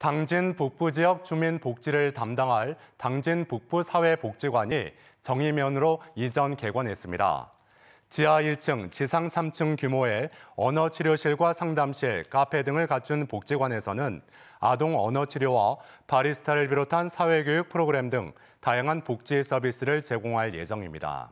당진 북부 지역 주민 복지를 담당할 당진 북부 사회복지관이 정의면으로 이전 개관했습니다. 지하 1층, 지상 3층 규모의 언어치료실과 상담실, 카페 등을 갖춘 복지관에서는 아동 언어치료와 바리스타를 비롯한 사회교육 프로그램 등 다양한 복지 서비스를 제공할 예정입니다.